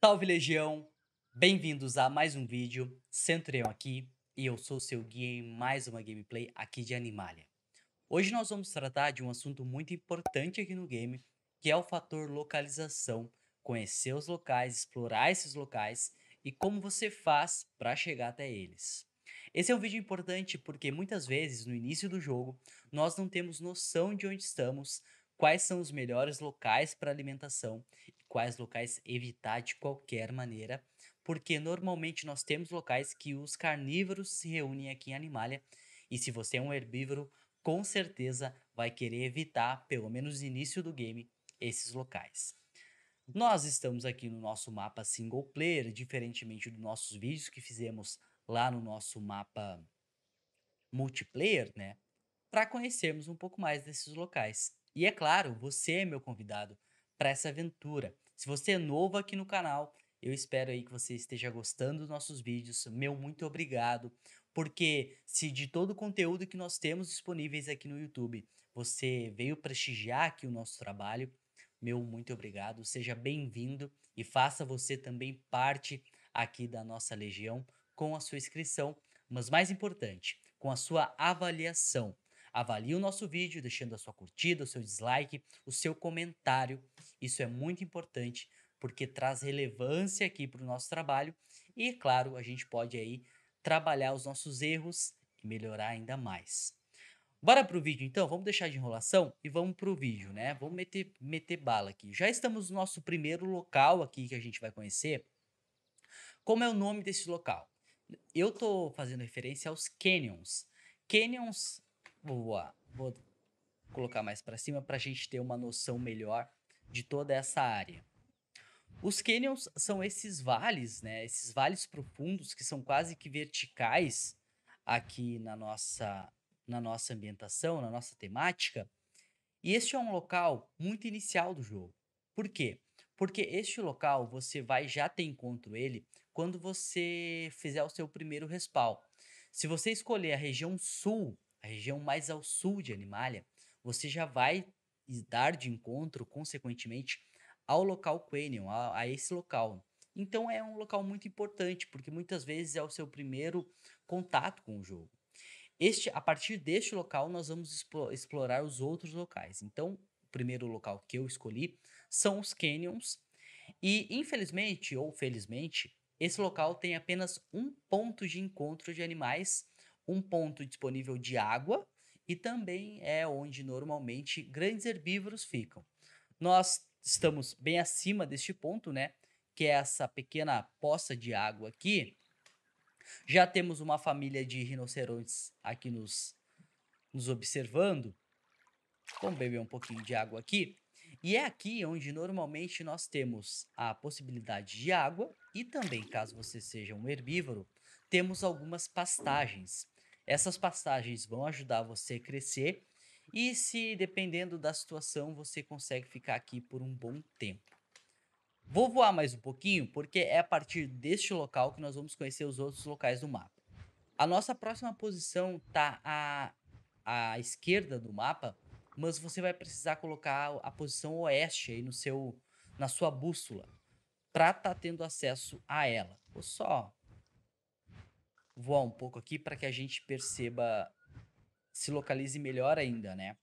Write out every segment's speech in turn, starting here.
Salve Legião, bem-vindos a mais um vídeo, Centurião aqui e eu sou seu guia em mais uma gameplay aqui de Animalia. Hoje nós vamos tratar de um assunto muito importante aqui no game, que é o fator localização, conhecer os locais, explorar esses locais e como você faz para chegar até eles. Esse é um vídeo importante porque muitas vezes no início do jogo nós não temos noção de onde estamos, quais são os melhores locais para alimentação quais locais evitar de qualquer maneira, porque normalmente nós temos locais que os carnívoros se reúnem aqui em Animalia, e se você é um herbívoro, com certeza vai querer evitar, pelo menos no início do game, esses locais. Nós estamos aqui no nosso mapa single player, diferentemente dos nossos vídeos que fizemos lá no nosso mapa multiplayer, né? Para conhecermos um pouco mais desses locais. E é claro, você é meu convidado para essa aventura. Se você é novo aqui no canal, eu espero aí que você esteja gostando dos nossos vídeos. Meu muito obrigado, porque se de todo o conteúdo que nós temos disponíveis aqui no YouTube, você veio prestigiar aqui o nosso trabalho, meu muito obrigado. Seja bem-vindo e faça você também parte aqui da nossa legião com a sua inscrição, mas mais importante, com a sua avaliação. Avalie o nosso vídeo, deixando a sua curtida, o seu dislike, o seu comentário. Isso é muito importante porque traz relevância aqui para o nosso trabalho e, claro, a gente pode aí trabalhar os nossos erros e melhorar ainda mais. Bora pro vídeo então, vamos deixar de enrolação e vamos pro vídeo, né? Vamos meter, meter bala aqui. Já estamos no nosso primeiro local aqui que a gente vai conhecer. Como é o nome desse local? Eu tô fazendo referência aos canyons. Canyons Vou, vou colocar mais para cima para a gente ter uma noção melhor de toda essa área. Os canyons são esses vales, né? Esses vales profundos que são quase que verticais aqui na nossa na nossa ambientação, na nossa temática. E este é um local muito inicial do jogo. Por quê? Porque este local você vai já ter encontro ele quando você fizer o seu primeiro respawn. Se você escolher a região sul a região mais ao sul de Animalia, você já vai dar de encontro, consequentemente, ao local Quenion, a, a esse local. Então é um local muito importante, porque muitas vezes é o seu primeiro contato com o jogo. Este, a partir deste local, nós vamos explorar os outros locais. Então, o primeiro local que eu escolhi são os canyons. E, infelizmente ou felizmente, esse local tem apenas um ponto de encontro de animais um ponto disponível de água e também é onde normalmente grandes herbívoros ficam. Nós estamos bem acima deste ponto, né? Que é essa pequena poça de água aqui. Já temos uma família de rinocerontes aqui nos, nos observando. Vamos beber um pouquinho de água aqui. E é aqui onde normalmente nós temos a possibilidade de água e também, caso você seja um herbívoro, temos algumas pastagens. Essas passagens vão ajudar você a crescer e se dependendo da situação, você consegue ficar aqui por um bom tempo. Vou voar mais um pouquinho, porque é a partir deste local que nós vamos conhecer os outros locais do mapa. A nossa próxima posição está à, à esquerda do mapa, mas você vai precisar colocar a posição oeste aí no seu, na sua bússola para estar tá tendo acesso a ela. Vou só voar um pouco aqui para que a gente perceba, se localize melhor ainda, né?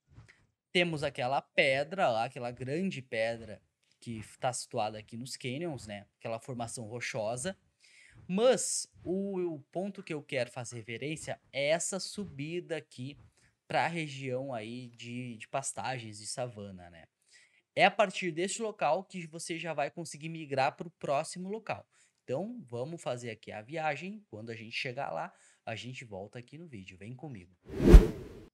Temos aquela pedra lá, aquela grande pedra que está situada aqui nos canyons, né? Aquela formação rochosa. Mas o, o ponto que eu quero fazer referência é essa subida aqui para a região aí de, de pastagens, de savana, né? É a partir deste local que você já vai conseguir migrar para o próximo local. Então, vamos fazer aqui a viagem. Quando a gente chegar lá, a gente volta aqui no vídeo. Vem comigo.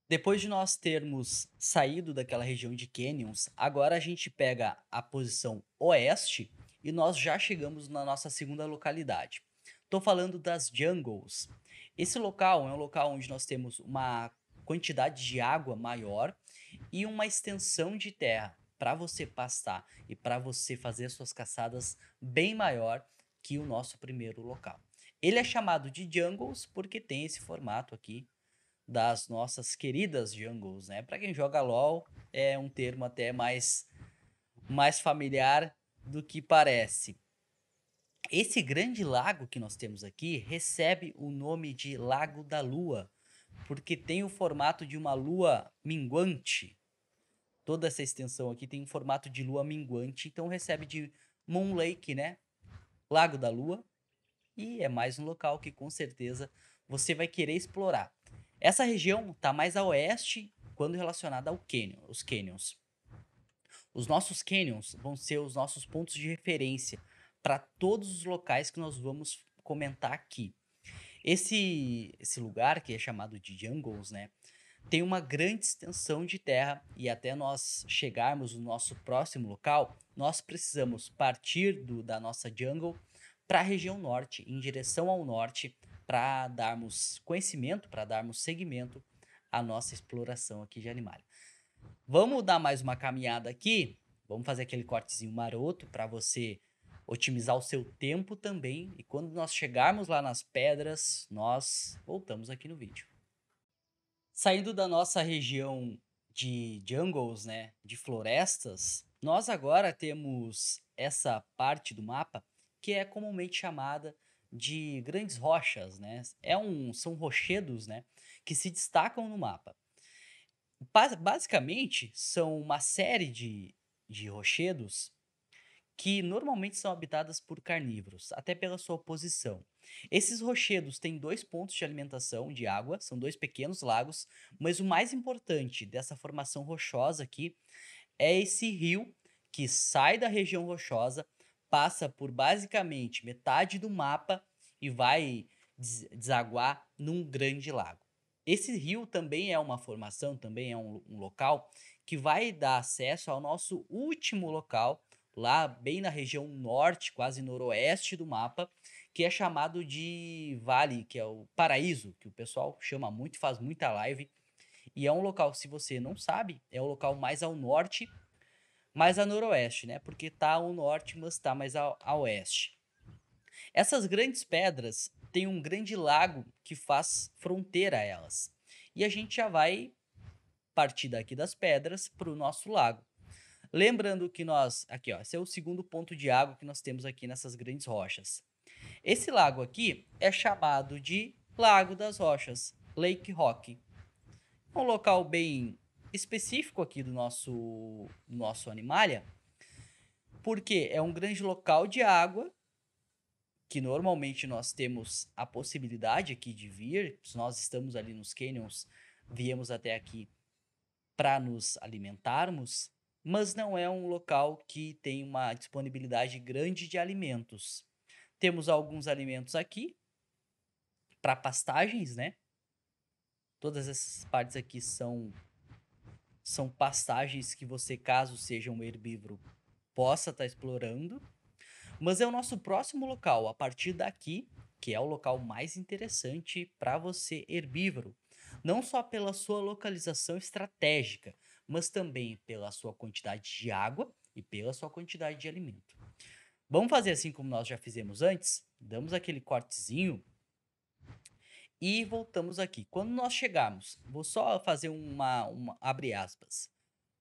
Depois de nós termos saído daquela região de canyons, agora a gente pega a posição oeste e nós já chegamos na nossa segunda localidade. Estou falando das jungles. Esse local é um local onde nós temos uma quantidade de água maior e uma extensão de terra para você pastar e para você fazer suas caçadas bem maior que o nosso primeiro local. Ele é chamado de jungles porque tem esse formato aqui das nossas queridas jungles, né? Para quem joga LoL, é um termo até mais mais familiar do que parece. Esse grande lago que nós temos aqui recebe o nome de Lago da Lua, porque tem o formato de uma lua minguante. Toda essa extensão aqui tem o formato de lua minguante, então recebe de Moon Lake, né? Lago da Lua. E é mais um local que com certeza você vai querer explorar. Essa região está mais a oeste quando relacionada ao canyon, os canyons. Os nossos canyons vão ser os nossos pontos de referência para todos os locais que nós vamos comentar aqui. Esse, esse lugar que é chamado de jungles, né? tem uma grande extensão de terra e até nós chegarmos no nosso próximo local, nós precisamos partir do, da nossa jungle para a região norte, em direção ao norte, para darmos conhecimento, para darmos seguimento à nossa exploração aqui de animal Vamos dar mais uma caminhada aqui, vamos fazer aquele cortezinho maroto para você otimizar o seu tempo também. E quando nós chegarmos lá nas pedras, nós voltamos aqui no vídeo. Saindo da nossa região de jungles, né, de florestas, nós agora temos essa parte do mapa que é comumente chamada de grandes rochas, né? É um, são rochedos, né, que se destacam no mapa. Basicamente, são uma série de, de rochedos que normalmente são habitadas por carnívoros, até pela sua posição. Esses rochedos têm dois pontos de alimentação de água, são dois pequenos lagos, mas o mais importante dessa formação rochosa aqui é esse rio que sai da região rochosa, passa por basicamente metade do mapa e vai desaguar num grande lago. Esse rio também é uma formação, também é um, um local que vai dar acesso ao nosso último local, lá bem na região norte, quase noroeste do mapa, que é chamado de Vale, que é o paraíso, que o pessoal chama muito, faz muita live. E é um local, se você não sabe, é o um local mais ao norte, mais a noroeste, né? Porque tá ao norte, mas tá mais ao, a oeste. Essas grandes pedras têm um grande lago que faz fronteira a elas. E a gente já vai partir daqui das pedras para o nosso lago. Lembrando que nós, aqui ó, esse é o segundo ponto de água que nós temos aqui nessas grandes rochas. Esse lago aqui é chamado de Lago das Rochas, Lake Rock. É um local bem específico aqui do nosso, nosso Animalia, porque é um grande local de água que normalmente nós temos a possibilidade aqui de vir, se nós estamos ali nos canyons, viemos até aqui para nos alimentarmos, mas não é um local que tem uma disponibilidade grande de alimentos. Temos alguns alimentos aqui para pastagens, né? Todas essas partes aqui são são pastagens que você, caso seja um herbívoro, possa estar tá explorando. Mas é o nosso próximo local, a partir daqui, que é o local mais interessante para você herbívoro, não só pela sua localização estratégica, mas também pela sua quantidade de água e pela sua quantidade de alimento. Vamos fazer assim como nós já fizemos antes? Damos aquele cortezinho e voltamos aqui. Quando nós chegarmos, vou só fazer uma, uma abre aspas.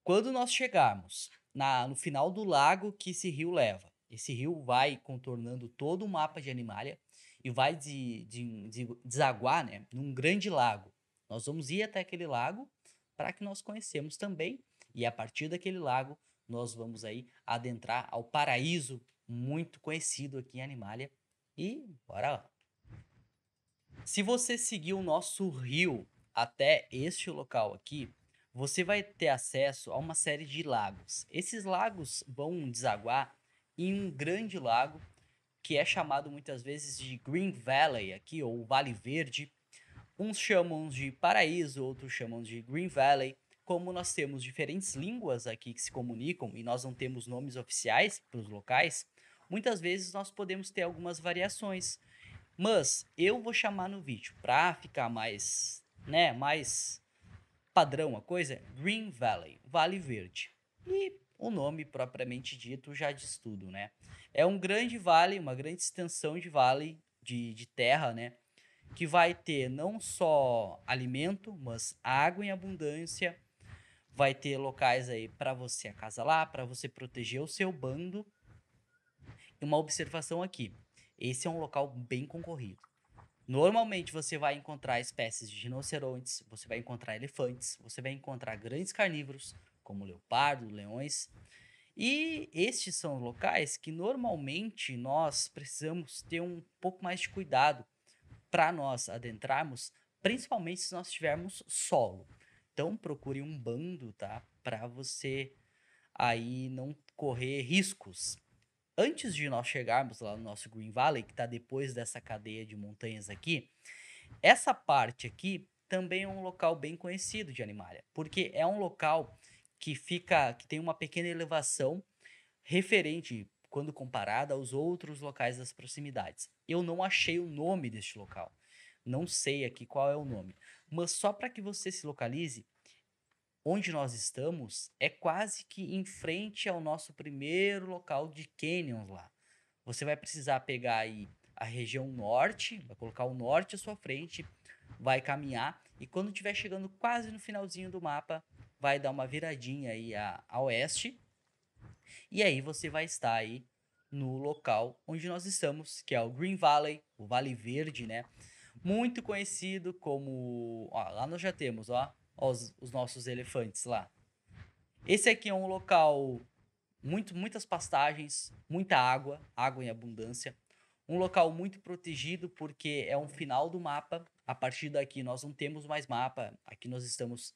Quando nós chegarmos na, no final do lago que esse rio leva, esse rio vai contornando todo o mapa de Animalia e vai de, de, de desaguar né, num grande lago. Nós vamos ir até aquele lago para que nós conhecemos também e a partir daquele lago nós vamos aí adentrar ao paraíso muito conhecido aqui em Animalia. E bora lá. Se você seguir o nosso rio até este local aqui, você vai ter acesso a uma série de lagos. Esses lagos vão desaguar em um grande lago que é chamado muitas vezes de Green Valley aqui ou Vale Verde. Uns chamam de paraíso, outros chamam de Green Valley. Como nós temos diferentes línguas aqui que se comunicam e nós não temos nomes oficiais para os locais, Muitas vezes nós podemos ter algumas variações, mas eu vou chamar no vídeo para ficar mais, né, mais padrão a coisa, Green Valley, Vale Verde. E o nome propriamente dito já diz tudo, né? É um grande vale, uma grande extensão de vale de, de terra, né? Que vai ter não só alimento, mas água em abundância, vai ter locais aí para você acasalar, para você proteger o seu bando uma observação aqui. Esse é um local bem concorrido. Normalmente você vai encontrar espécies de rinocerontes, você vai encontrar elefantes, você vai encontrar grandes carnívoros, como leopardo, leões. E estes são locais que normalmente nós precisamos ter um pouco mais de cuidado para nós adentrarmos, principalmente se nós tivermos solo. Então procure um bando, tá? Para você aí não correr riscos antes de nós chegarmos lá no nosso Green Valley, que está depois dessa cadeia de montanhas aqui, essa parte aqui também é um local bem conhecido de Animalia, porque é um local que fica, que tem uma pequena elevação referente quando comparada aos outros locais das proximidades. Eu não achei o nome deste local. Não sei aqui qual é o nome, mas só para que você se localize, onde nós estamos é quase que em frente ao nosso primeiro local de canyons lá. Você vai precisar pegar aí a região norte, vai colocar o norte à sua frente, vai caminhar e quando estiver chegando quase no finalzinho do mapa, vai dar uma viradinha aí a, a oeste. E aí você vai estar aí no local onde nós estamos, que é o Green Valley, o Vale Verde, né? Muito conhecido como, ó, lá nós já temos, ó, os, os nossos elefantes lá. Esse aqui é um local muito, muitas pastagens, muita água, água em abundância. Um local muito protegido porque é um final do mapa. A partir daqui nós não temos mais mapa. Aqui nós estamos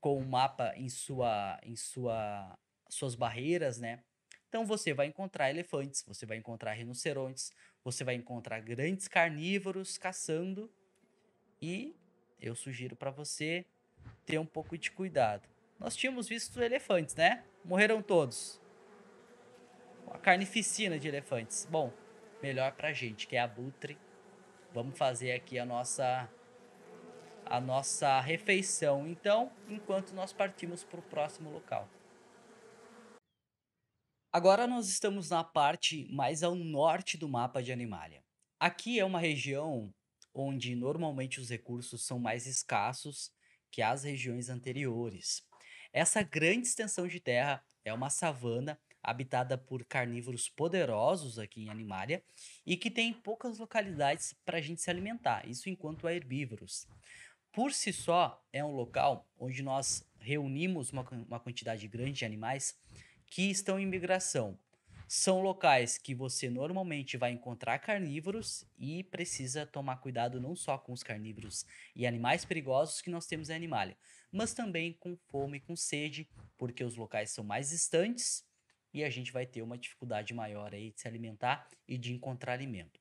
com o mapa em sua em sua suas barreiras, né? Então você vai encontrar elefantes, você vai encontrar rinocerontes, você vai encontrar grandes carnívoros caçando e eu sugiro para você ter um pouco de cuidado. Nós tínhamos visto elefantes, né? Morreram todos. A carnificina de elefantes. Bom, melhor pra gente, que é abutre. Vamos fazer aqui a nossa a nossa refeição, então, enquanto nós partimos para o próximo local. Agora nós estamos na parte mais ao norte do mapa de Animalia. Aqui é uma região onde normalmente os recursos são mais escassos que as regiões anteriores. Essa grande extensão de terra é uma savana habitada por carnívoros poderosos aqui em Animária e que tem poucas localidades para a gente se alimentar, isso enquanto a herbívoros. Por si só, é um local onde nós reunimos uma, uma quantidade grande de animais que estão em migração, são locais que você normalmente vai encontrar carnívoros e precisa tomar cuidado não só com os carnívoros e animais perigosos que nós temos em Animalia, mas também com fome e com sede, porque os locais são mais distantes e a gente vai ter uma dificuldade maior aí de se alimentar e de encontrar alimento.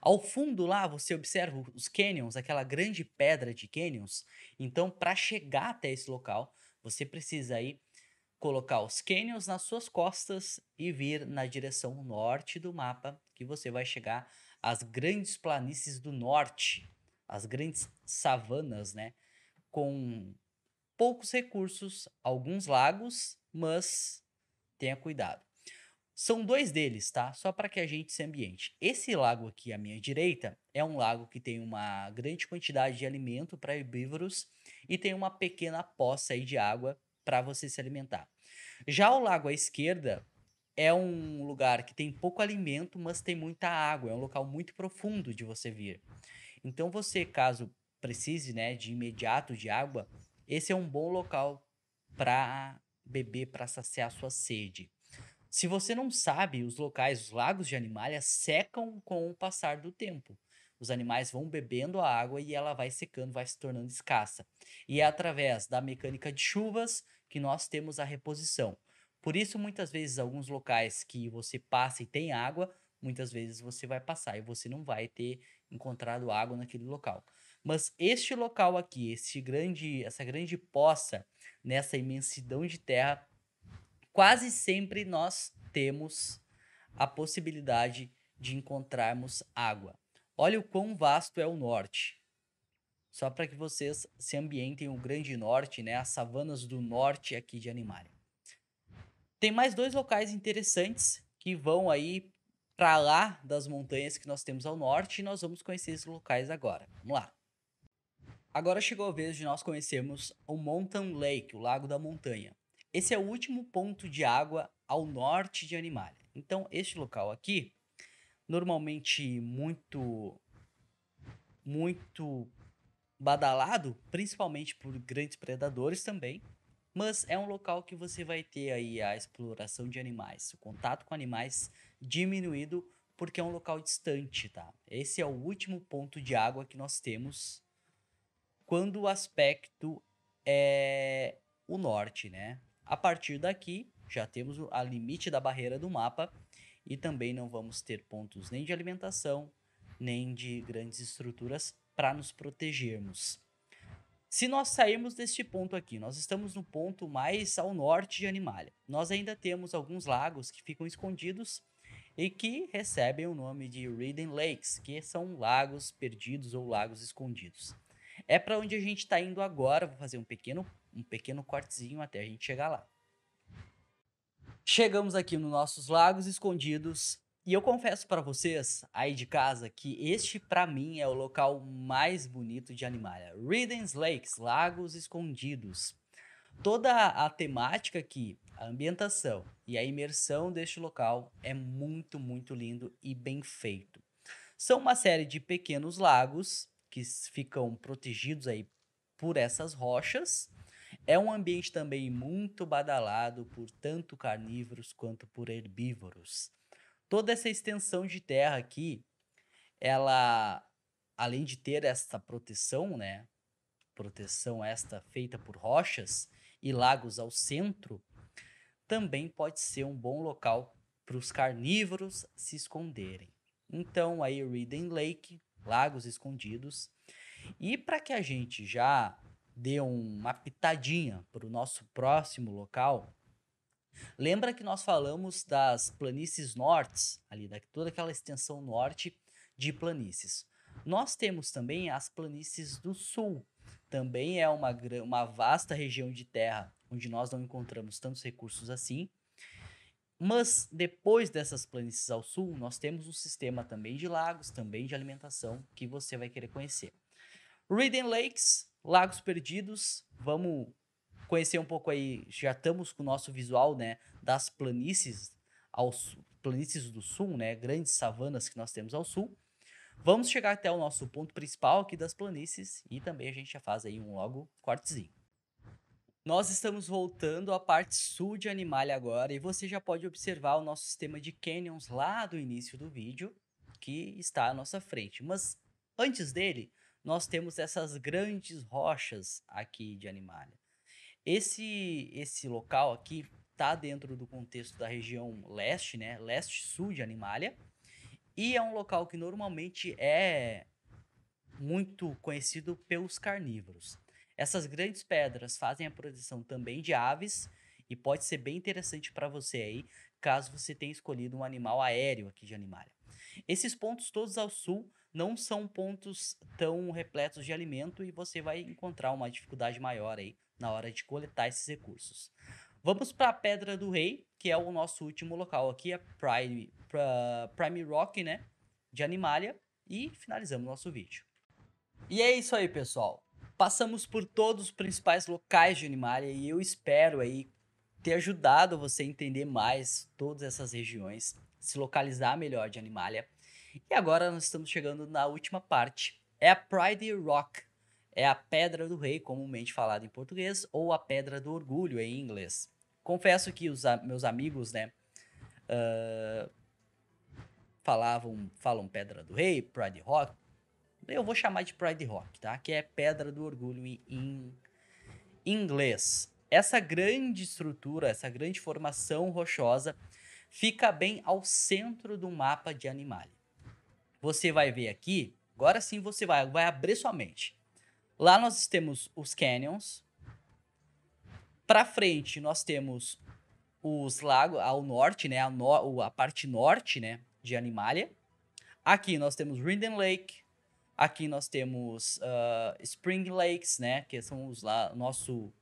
Ao fundo lá você observa os canyons, aquela grande pedra de canyons. Então, para chegar até esse local, você precisa aí colocar os canyons nas suas costas e vir na direção norte do mapa, que você vai chegar às grandes planícies do norte, às grandes savanas, né? Com poucos recursos, alguns lagos, mas tenha cuidado. São dois deles, tá? Só para que a gente se ambiente. Esse lago aqui à minha direita é um lago que tem uma grande quantidade de alimento para herbívoros e tem uma pequena poça aí de água para você se alimentar. Já o lago à esquerda é um lugar que tem pouco alimento, mas tem muita água. É um local muito profundo de você vir. Então você, caso precise, né, de imediato de água, esse é um bom local para beber, para saciar sua sede. Se você não sabe, os locais, os lagos de Animalia secam com o passar do tempo os animais vão bebendo a água e ela vai secando, vai se tornando escassa. E é através da mecânica de chuvas que nós temos a reposição. Por isso, muitas vezes, alguns locais que você passa e tem água, muitas vezes você vai passar e você não vai ter encontrado água naquele local. Mas este local aqui, esse grande, essa grande poça, nessa imensidão de terra, quase sempre nós temos a possibilidade de encontrarmos água. Olha o quão vasto é o norte. Só para que vocês se ambientem o Grande Norte, né? As savanas do norte aqui de Animária. Tem mais dois locais interessantes que vão aí para lá das montanhas que nós temos ao norte e nós vamos conhecer esses locais agora. Vamos lá. Agora chegou a vez de nós conhecermos o Mountain Lake, o Lago da Montanha. Esse é o último ponto de água ao norte de Animalia. Então, este local aqui normalmente muito muito badalado, principalmente por grandes predadores também. Mas é um local que você vai ter aí a exploração de animais, o contato com animais diminuído porque é um local distante, tá? Esse é o último ponto de água que nós temos quando o aspecto é o norte, né? A partir daqui, já temos a limite da barreira do mapa e também não vamos ter pontos nem de alimentação, nem de grandes estruturas para nos protegermos. Se nós sairmos deste ponto aqui, nós estamos no ponto mais ao norte de Animalia. Nós ainda temos alguns lagos que ficam escondidos e que recebem o nome de Reading Lakes, que são lagos perdidos ou lagos escondidos. É para onde a gente está indo agora. Vou fazer um pequeno, um pequeno cortezinho até a gente chegar lá. Chegamos aqui nos nossos lagos escondidos e eu confesso para vocês aí de casa que este para mim é o local mais bonito de Animalia. É Ridden's Lakes, Lagos Escondidos. Toda a temática aqui, a ambientação e a imersão deste local é muito, muito lindo e bem feito. São uma série de pequenos lagos que ficam protegidos aí por essas rochas é um ambiente também muito badalado por tanto carnívoros quanto por herbívoros. Toda essa extensão de terra aqui, ela, além de ter essa proteção, né? Proteção esta feita por rochas e lagos ao centro, também pode ser um bom local para os carnívoros se esconderem. Então, aí, Reading Lake, lagos escondidos. E para que a gente já dê uma pitadinha para o nosso próximo local, lembra que nós falamos das planícies nortes, ali, da, toda aquela extensão norte de planícies. Nós temos também as planícies do sul, também é uma, uma vasta região de terra onde nós não encontramos tantos recursos assim. Mas depois dessas planícies ao sul, nós temos um sistema também de lagos, também de alimentação, que você vai querer conhecer. Reading Lakes Lagos Perdidos, vamos conhecer um pouco aí, já estamos com o nosso visual, né, das planícies aos planícies do sul, né, grandes savanas que nós temos ao sul. Vamos chegar até o nosso ponto principal aqui das planícies e também a gente já faz aí um logo cortezinho. Nós estamos voltando à parte sul de Animalia agora e você já pode observar o nosso sistema de canyons lá do início do vídeo que está à nossa frente. Mas antes dele, nós temos essas grandes rochas aqui de Animália. Esse, esse local aqui está dentro do contexto da região leste, né? Leste-sul de Animália. E é um local que normalmente é muito conhecido pelos carnívoros. Essas grandes pedras fazem a proteção também de aves e pode ser bem interessante para você aí, caso você tenha escolhido um animal aéreo aqui de Animália. Esses pontos todos ao sul não são pontos tão repletos de alimento e você vai encontrar uma dificuldade maior aí na hora de coletar esses recursos. Vamos para a Pedra do Rei, que é o nosso último local aqui, a Prime, pra, Prime Rock, né? De Animalia. E finalizamos nosso vídeo. E é isso aí, pessoal. Passamos por todos os principais locais de Animalia e eu espero aí ter ajudado você a entender mais todas essas regiões se localizar melhor de Animalia. E agora nós estamos chegando na última parte. É a Pride Rock. É a Pedra do Rei, comumente falada em português, ou a Pedra do Orgulho em inglês. Confesso que os meus amigos, né, uh, falavam, falam Pedra do Rei, Pride Rock. Eu vou chamar de Pride Rock, tá? Que é Pedra do Orgulho em, em inglês. Essa grande estrutura, essa grande formação rochosa fica bem ao centro do mapa de Animalia. Você vai ver aqui, agora sim você vai, vai abrir sua mente. Lá nós temos os canyons. Para frente nós temos os lagos ao norte, né, a, no, a parte norte, né, de Animalia. Aqui nós temos Rinden Lake. Aqui nós temos uh, Spring Lakes, né, que são os lá nosso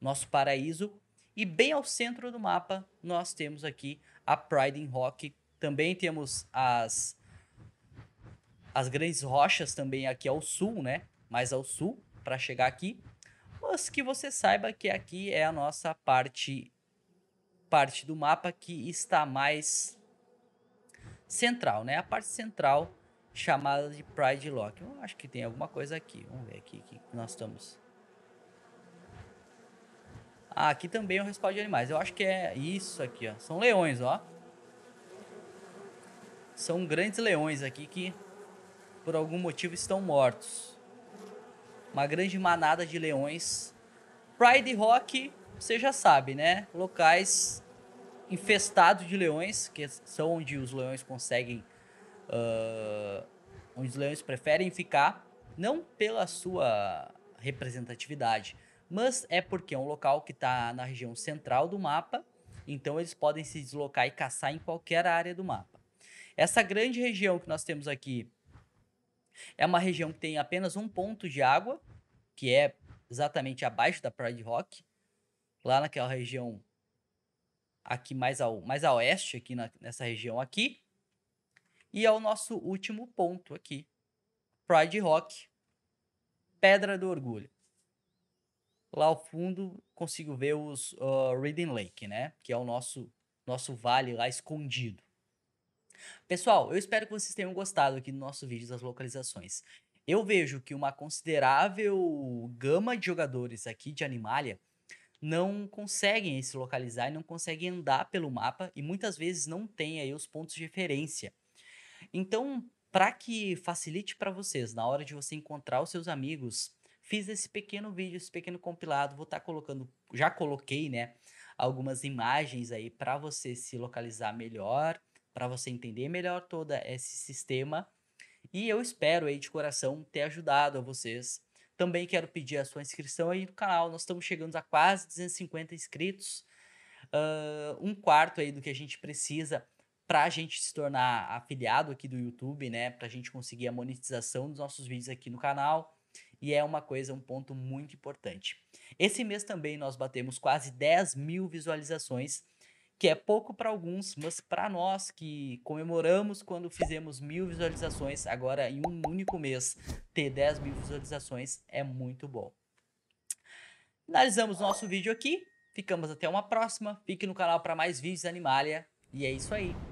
nosso paraíso. E bem ao centro do mapa, nós temos aqui a Pride in Rock. Também temos as, as grandes rochas também aqui ao sul, né? Mais ao sul, para chegar aqui. Mas que você saiba que aqui é a nossa parte parte do mapa que está mais central, né? A parte central chamada de Pride Lock. Eu acho que tem alguma coisa aqui. Vamos ver aqui que nós estamos. Ah, aqui também é um rescaldo de animais. Eu acho que é isso aqui, ó. São leões, ó. São grandes leões aqui que por algum motivo estão mortos. Uma grande manada de leões. Pride Rock, você já sabe, né? Locais infestados de leões, que são onde os leões conseguem. Uh, onde os leões preferem ficar, não pela sua representatividade, mas é porque é um local que está na região central do mapa, então eles podem se deslocar e caçar em qualquer área do mapa. Essa grande região que nós temos aqui é uma região que tem apenas um ponto de água, que é exatamente abaixo da Pride Rock, lá naquela região aqui mais ao mais a oeste aqui na, nessa região aqui. E é o nosso último ponto aqui. Pride Rock, Pedra do Orgulho lá ao fundo consigo ver os uh, Reading Lake, né? Que é o nosso nosso vale lá escondido. Pessoal, eu espero que vocês tenham gostado aqui do nosso vídeo das localizações. Eu vejo que uma considerável gama de jogadores aqui de Animalia não conseguem se localizar e não conseguem andar pelo mapa e muitas vezes não tem aí os pontos de referência. Então, para que facilite para vocês na hora de você encontrar os seus amigos fiz esse pequeno vídeo, esse pequeno compilado, vou estar tá colocando, já coloquei, né, algumas imagens aí para você se localizar melhor, para você entender melhor todo esse sistema. E eu espero aí de coração ter ajudado a vocês. Também quero pedir a sua inscrição aí no canal. Nós estamos chegando a quase 250 inscritos. Uh, um quarto aí do que a gente precisa para a gente se tornar afiliado aqui do YouTube, né? Para a gente conseguir a monetização dos nossos vídeos aqui no canal. E é uma coisa, um ponto muito importante. Esse mês também nós batemos quase 10 mil visualizações, que é pouco para alguns, mas para nós que comemoramos quando fizemos mil visualizações, agora em um único mês, ter 10 mil visualizações é muito bom. Finalizamos nosso vídeo aqui. Ficamos até uma próxima. Fique no canal para mais vídeos Animalia. E é isso aí.